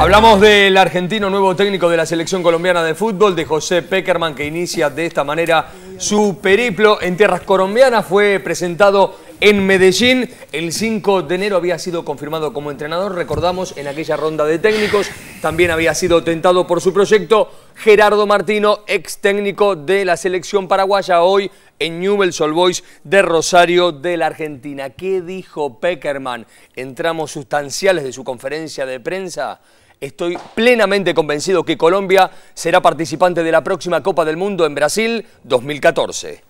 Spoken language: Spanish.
Hablamos del argentino nuevo técnico de la selección colombiana de fútbol, de José Peckerman, que inicia de esta manera su periplo en tierras colombianas. Fue presentado en Medellín. El 5 de enero había sido confirmado como entrenador, recordamos, en aquella ronda de técnicos. También había sido tentado por su proyecto Gerardo Martino, ex técnico de la selección paraguaya, hoy en Newell's Old Boys de Rosario de la Argentina. ¿Qué dijo Peckerman? Entramos sustanciales de su conferencia de prensa. Estoy plenamente convencido que Colombia será participante de la próxima Copa del Mundo en Brasil 2014.